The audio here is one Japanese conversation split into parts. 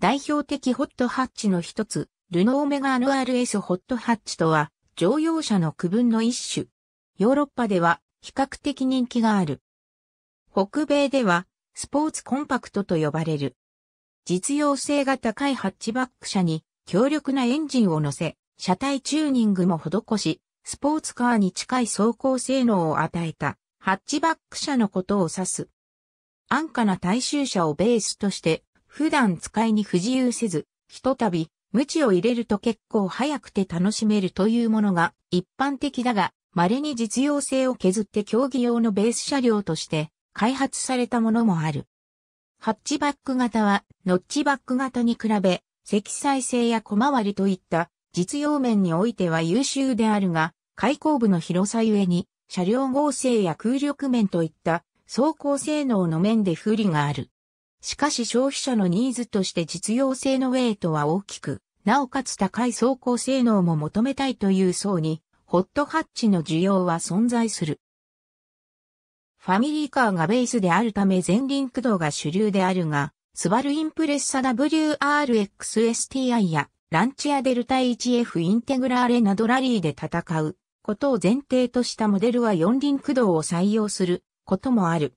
代表的ホットハッチの一つ、ルノーメガーノ RS ホットハッチとは、乗用車の区分の一種。ヨーロッパでは比較的人気がある。北米では、スポーツコンパクトと呼ばれる。実用性が高いハッチバック車に強力なエンジンを乗せ、車体チューニングも施し、スポーツカーに近い走行性能を与えた、ハッチバック車のことを指す。安価な大衆車をベースとして、普段使いに不自由せず、ひとたび、無知を入れると結構早くて楽しめるというものが一般的だが、稀に実用性を削って競技用のベース車両として開発されたものもある。ハッチバック型は、ノッチバック型に比べ、積載性や小回りといった実用面においては優秀であるが、開口部の広さゆえに、車両合成や空力面といった走行性能の面で不利がある。しかし消費者のニーズとして実用性のウェイトは大きく、なおかつ高い走行性能も求めたいという層に、ホットハッチの需要は存在する。ファミリーカーがベースであるため前輪駆動が主流であるが、スバルインプレッサ WRXSTI やランチアデルタ 1F インテグラーレなどラリーで戦うことを前提としたモデルは四輪駆動を採用することもある。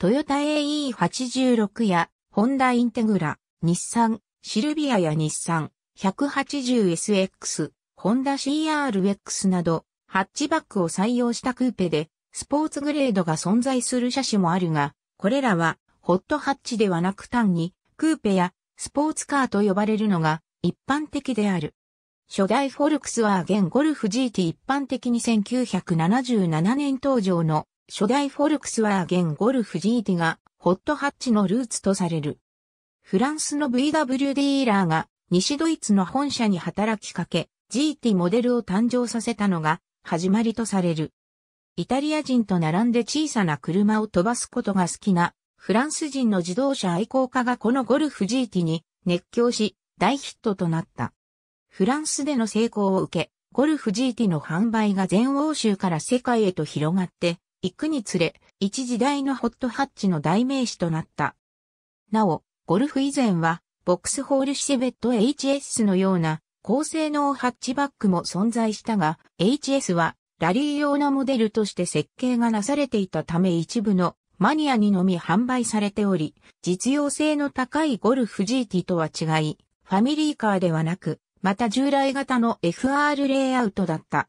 トヨタ AE86 や、ホンダインテグラ、日産、シルビアや日産、180SX、ホンダ CRX など、ハッチバックを採用したクーペで、スポーツグレードが存在する車種もあるが、これらは、ホットハッチではなく単に、クーペや、スポーツカーと呼ばれるのが、一般的である。初代フォルクスワーゲンゴルフ GT 一般的に1977年登場の初代フォルクスワーゲンゴルフ GT がホットハッチのルーツとされる。フランスの VW ディーラーが西ドイツの本社に働きかけ GT モデルを誕生させたのが始まりとされる。イタリア人と並んで小さな車を飛ばすことが好きなフランス人の自動車愛好家がこのゴルフ GT に熱狂し大ヒットとなった。フランスでの成功を受け、ゴルフ GT の販売が全欧州から世界へと広がって、行くにつれ、一時代のホットハッチの代名詞となった。なお、ゴルフ以前は、ボックスホールシベット HS のような高性能ハッチバックも存在したが、HS はラリー用のモデルとして設計がなされていたため一部のマニアにのみ販売されており、実用性の高いゴルフ GT とは違い、ファミリーカーではなく、また従来型の FR レイアウトだった。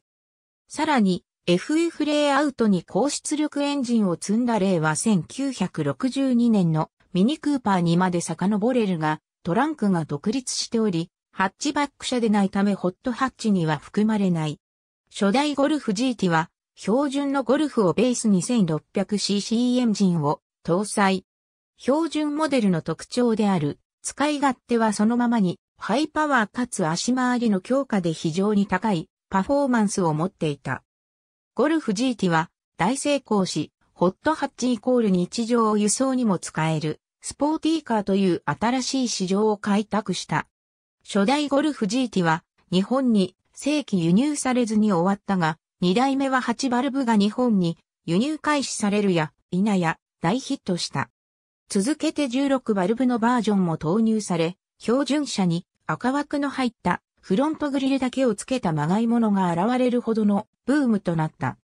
さらに、FF レイアウトに高出力エンジンを積んだ例は1962年のミニクーパーにまで遡れるが、トランクが独立しており、ハッチバック車でないためホットハッチには含まれない。初代ゴルフ GT は、標準のゴルフをベースに6 0 0 c c エンジンを搭載。標準モデルの特徴である、使い勝手はそのままに、ハイパワーかつ足回りの強化で非常に高いパフォーマンスを持っていた。ゴルフ GT は大成功し、ホットハッチイコール日常を輸送にも使える、スポーティーカーという新しい市場を開拓した。初代ゴルフ GT は日本に正規輸入されずに終わったが、2代目は8バルブが日本に輸入開始されるや、否や、大ヒットした。続けて16バルブのバージョンも投入され、標準車に赤枠の入ったフロントグリルだけをつけたまがいものが現れるほどのブームとなった。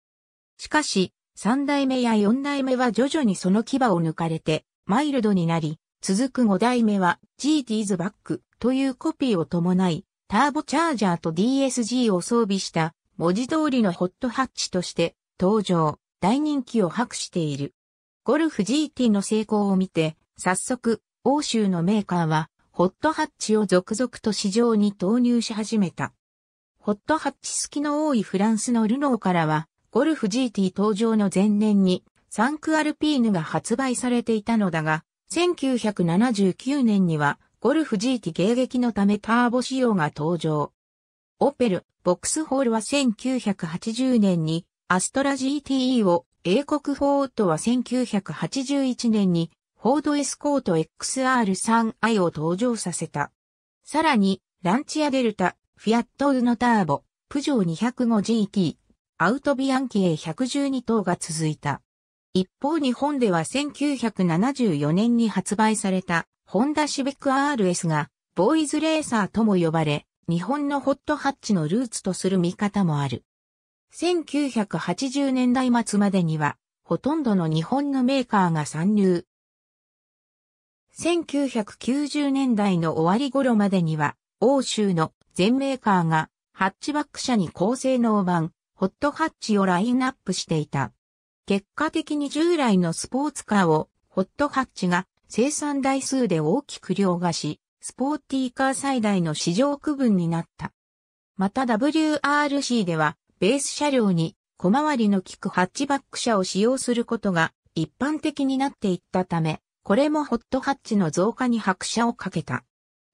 しかし、三代目や四代目は徐々にその牙を抜かれて、マイルドになり、続く五代目は GT ズバックというコピーを伴い、ターボチャージャーと DSG を装備した文字通りのホットハッチとして登場、大人気を博している。ゴルフ GT の成功を見て、早速、欧州のメーカーはホットハッチを続々と市場に投入し始めた。ホットハッチ好きの多いフランスのルノーからは、ゴルフ GT 登場の前年にサンクアルピーヌが発売されていたのだが、1979年にはゴルフ GT 迎撃のためターボ仕様が登場。オペル、ボックスホールは1980年にアストラ GTE を英国フォートは1981年にフォードエスコート XR3i を登場させた。さらに、ランチアデルタ、フィアットウノターボ、プジョー 205GT、アウトビアンキ A112 等が続いた。一方日本では1974年に発売されたホンダシビック RS がボーイズレーサーとも呼ばれ、日本のホットハッチのルーツとする見方もある。1980年代末までには、ほとんどの日本のメーカーが参入、1990年代の終わり頃までには、欧州の全メーカーがハッチバック車に高性能版、ホットハッチをラインナップしていた。結果的に従来のスポーツカーをホットハッチが生産台数で大きく凌駕し、スポーティーカー最大の市場区分になった。また WRC では、ベース車両に小回りの利くハッチバック車を使用することが一般的になっていったため、これもホットハッチの増加に拍車をかけた。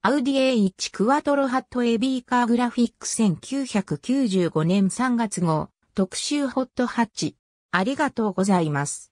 アウディ A1 クワトロハット AB カーグラフィック1995年3月号特集ホットハッチ。ありがとうございます。